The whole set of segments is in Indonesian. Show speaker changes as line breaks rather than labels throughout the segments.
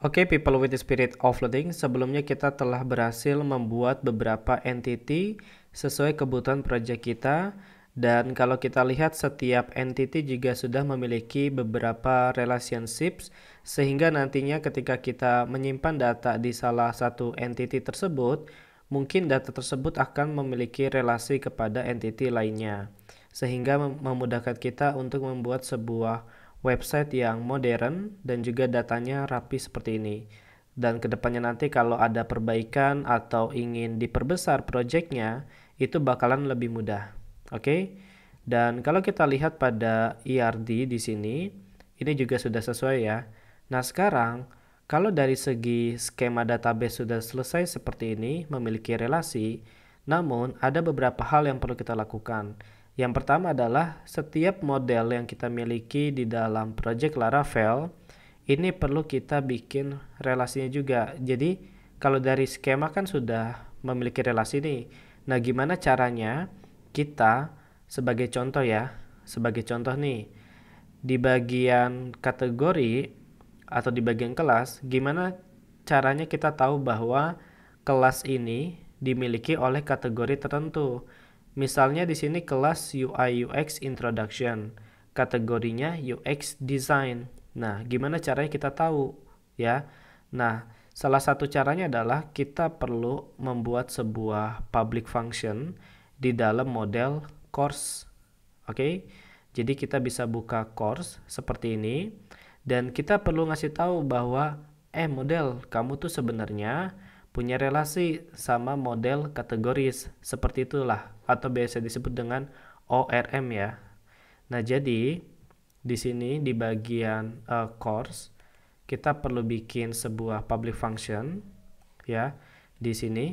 Oke, okay, people with the spirit of loading, sebelumnya kita telah berhasil membuat beberapa entity sesuai kebutuhan project kita dan kalau kita lihat setiap entity juga sudah memiliki beberapa relationships sehingga nantinya ketika kita menyimpan data di salah satu entity tersebut, mungkin data tersebut akan memiliki relasi kepada entity lainnya sehingga memudahkan kita untuk membuat sebuah website yang modern dan juga datanya rapi seperti ini. Dan kedepannya nanti kalau ada perbaikan atau ingin diperbesar projectnya, itu bakalan lebih mudah. Oke? Okay? Dan kalau kita lihat pada ERD di sini, ini juga sudah sesuai ya. Nah sekarang, kalau dari segi skema database sudah selesai seperti ini, memiliki relasi, namun ada beberapa hal yang perlu kita lakukan. Yang pertama adalah setiap model yang kita miliki di dalam project Laravel ini perlu kita bikin relasinya juga. Jadi kalau dari skema kan sudah memiliki relasi nih. Nah, gimana caranya kita sebagai contoh ya, sebagai contoh nih di bagian kategori atau di bagian kelas, gimana caranya kita tahu bahwa kelas ini dimiliki oleh kategori tertentu? Misalnya di sini kelas UI UX Introduction, kategorinya UX Design. Nah, gimana caranya kita tahu ya? Nah, salah satu caranya adalah kita perlu membuat sebuah public function di dalam model course. Oke. Okay? Jadi kita bisa buka course seperti ini dan kita perlu ngasih tahu bahwa eh model kamu tuh sebenarnya punya relasi sama model kategoris seperti itulah atau biasa disebut dengan ORM ya. Nah, jadi di sini di bagian uh, course kita perlu bikin sebuah public function ya di sini.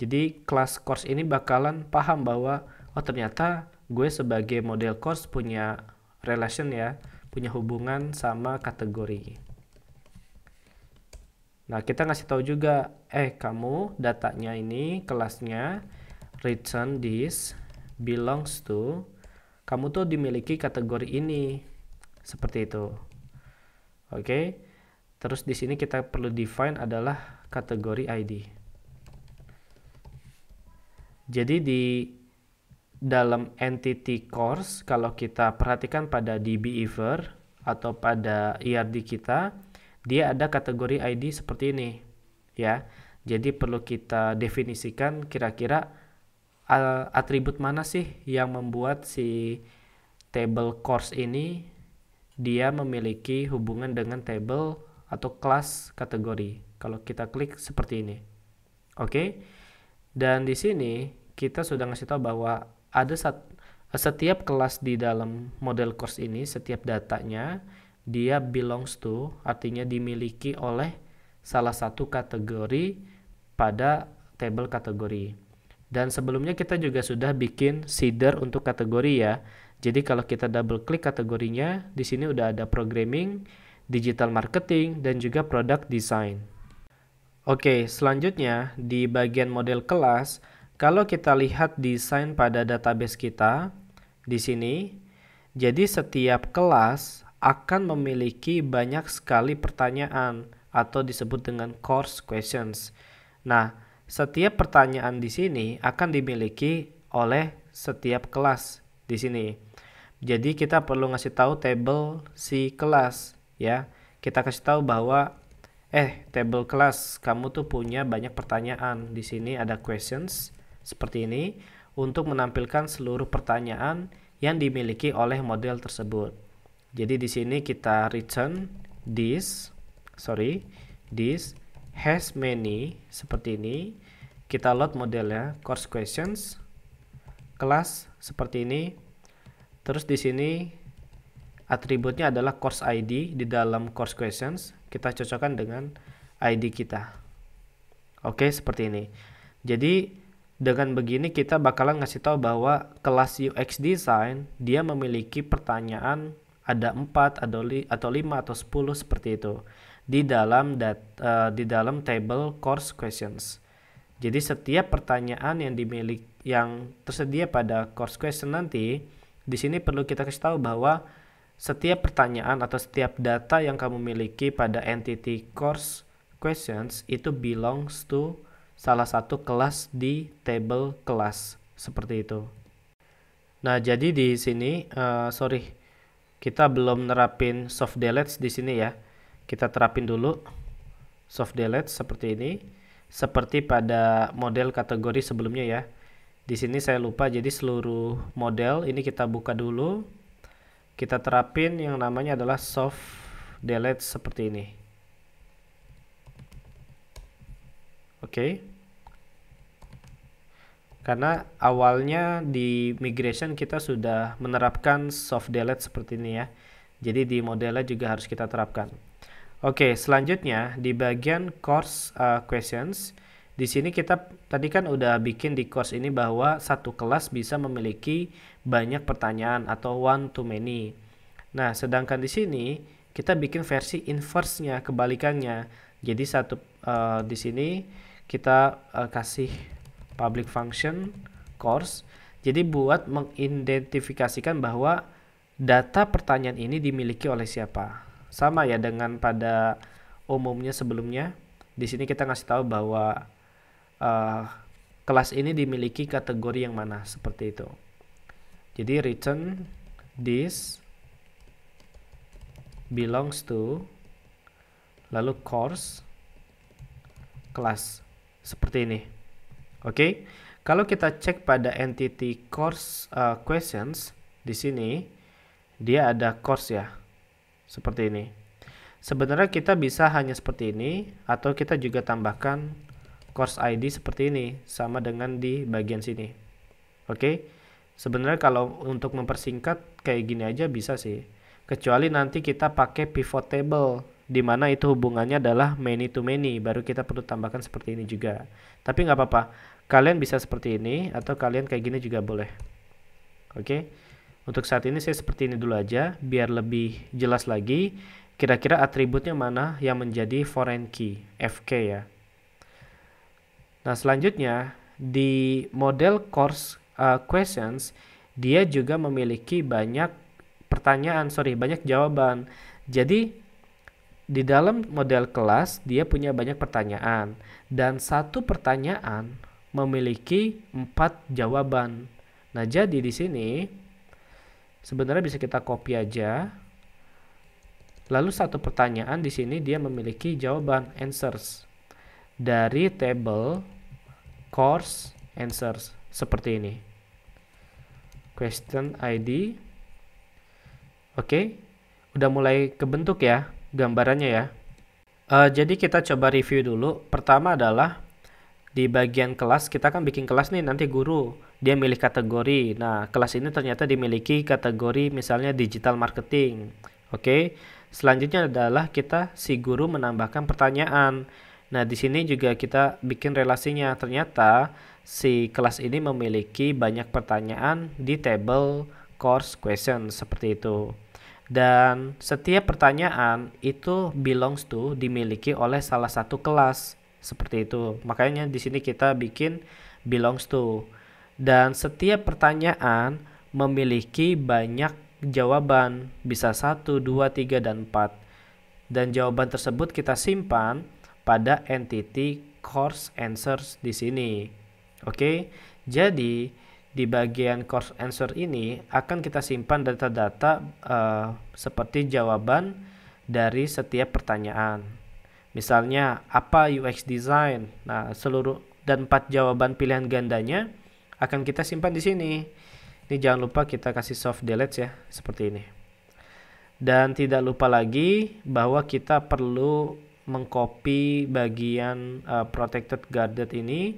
Jadi kelas course ini bakalan paham bahwa oh ternyata gue sebagai model course punya relation ya, punya hubungan sama kategori. Nah, kita ngasih tahu juga, eh kamu datanya ini kelasnya return this belongs to kamu tuh dimiliki kategori ini. Seperti itu. Oke. Okay? Terus di sini kita perlu define adalah kategori ID. Jadi di dalam entity course kalau kita perhatikan pada DB Ever atau pada ERD kita dia ada kategori ID seperti ini ya. Jadi perlu kita definisikan kira-kira eh, atribut mana sih yang membuat si table course ini dia memiliki hubungan dengan table atau kelas kategori. Kalau kita klik seperti ini. Oke. Dan di sini kita sudah ngasih tahu bahwa ada setiap kelas di dalam model course ini, setiap datanya dia belongs to artinya dimiliki oleh salah satu kategori pada table kategori. Dan sebelumnya kita juga sudah bikin seeder untuk kategori ya. Jadi kalau kita double klik kategorinya, di sini udah ada programming, digital marketing, dan juga product design. Oke, selanjutnya di bagian model kelas, kalau kita lihat desain pada database kita di sini, jadi setiap kelas akan memiliki banyak sekali pertanyaan atau disebut dengan course questions. Nah, setiap pertanyaan di sini akan dimiliki oleh setiap kelas di sini. Jadi kita perlu ngasih tahu table si kelas ya. Kita kasih tahu bahwa eh table kelas kamu tuh punya banyak pertanyaan. Di sini ada questions seperti ini untuk menampilkan seluruh pertanyaan yang dimiliki oleh model tersebut. Jadi di sini kita return this, sorry, this has many seperti ini. Kita load modelnya course questions kelas seperti ini. Terus di sini atributnya adalah course ID di dalam course questions. Kita cocokkan dengan ID kita. Oke, seperti ini. Jadi dengan begini kita bakalan ngasih tahu bahwa kelas UX design dia memiliki pertanyaan ada 4 atau atau 5 atau 10 seperti itu di dalam dat, uh, di dalam table course questions. Jadi setiap pertanyaan yang dimiliki yang tersedia pada course question nanti di sini perlu kita kasih tahu bahwa setiap pertanyaan atau setiap data yang kamu miliki pada entity course questions itu belongs to salah satu kelas di table kelas seperti itu. Nah, jadi di sini uh, sorry kita belum nerapin soft delete di sini ya. Kita terapin dulu soft delete seperti ini. Seperti pada model kategori sebelumnya ya. Di sini saya lupa jadi seluruh model ini kita buka dulu. Kita terapin yang namanya adalah soft delete seperti ini. Oke. Okay karena awalnya di migration kita sudah menerapkan soft delete seperti ini ya jadi di modelnya juga harus kita terapkan oke selanjutnya di bagian course uh, questions di sini kita tadi kan udah bikin di course ini bahwa satu kelas bisa memiliki banyak pertanyaan atau one to many. Nah, sedangkan di sini kita bikin versi inverse-nya, kebalikannya. Jadi satu uh, di sini kita uh, kasih public function course. Jadi buat mengidentifikasikan bahwa data pertanyaan ini dimiliki oleh siapa. Sama ya dengan pada umumnya sebelumnya. Di sini kita ngasih tahu bahwa uh, kelas ini dimiliki kategori yang mana seperti itu. Jadi return this belongs to lalu course kelas seperti ini. Oke, okay? kalau kita cek pada entity course uh, questions di sini, dia ada course ya, seperti ini. Sebenarnya kita bisa hanya seperti ini, atau kita juga tambahkan course ID seperti ini, sama dengan di bagian sini. Oke, okay? sebenarnya kalau untuk mempersingkat kayak gini aja bisa sih. Kecuali nanti kita pakai pivot table di mana itu hubungannya adalah many to many baru kita perlu tambahkan seperti ini juga tapi nggak apa-apa Kalian bisa seperti ini atau kalian kayak gini juga boleh. Oke. Okay? Untuk saat ini saya seperti ini dulu aja biar lebih jelas lagi kira-kira atributnya mana yang menjadi foreign key FK ya. Nah, selanjutnya di model course uh, questions dia juga memiliki banyak pertanyaan, sorry, banyak jawaban. Jadi di dalam model kelas dia punya banyak pertanyaan dan satu pertanyaan memiliki empat jawaban. Nah, jadi di sini sebenarnya bisa kita copy aja. Lalu satu pertanyaan di sini dia memiliki jawaban answers dari table course answers seperti ini. Question ID. Oke. Okay. Udah mulai kebentuk ya gambarannya ya. Uh, jadi kita coba review dulu. Pertama adalah di bagian kelas kita kan bikin kelas nih nanti guru dia milih kategori. Nah, kelas ini ternyata dimiliki kategori misalnya digital marketing. Oke. Okay? Selanjutnya adalah kita si guru menambahkan pertanyaan. Nah, di sini juga kita bikin relasinya. Ternyata si kelas ini memiliki banyak pertanyaan di table course question seperti itu. Dan setiap pertanyaan itu belongs to dimiliki oleh salah satu kelas. Seperti itu. Makanya di sini kita bikin belongs to. Dan setiap pertanyaan memiliki banyak jawaban, bisa satu dua tiga dan empat Dan jawaban tersebut kita simpan pada entity course answers di sini. Oke, jadi di bagian course answer ini akan kita simpan data-data uh, seperti jawaban dari setiap pertanyaan. Misalnya apa UX design. Nah, seluruh dan empat jawaban pilihan gandanya akan kita simpan di sini. Ini jangan lupa kita kasih soft delete ya, seperti ini. Dan tidak lupa lagi bahwa kita perlu mengcopy bagian uh, protected guarded ini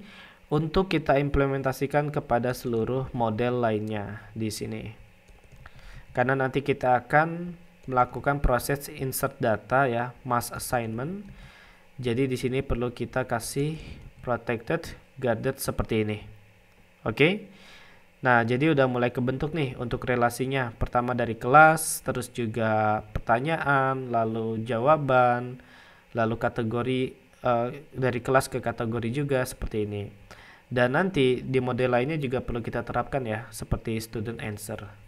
untuk kita implementasikan kepada seluruh model lainnya di sini. Karena nanti kita akan melakukan proses insert data ya, mass assignment jadi di sini perlu kita kasih protected guarded seperti ini. Oke. Okay? Nah, jadi udah mulai kebentuk nih untuk relasinya. Pertama dari kelas, terus juga pertanyaan, lalu jawaban, lalu kategori uh, dari kelas ke kategori juga seperti ini. Dan nanti di model lainnya juga perlu kita terapkan ya, seperti student answer.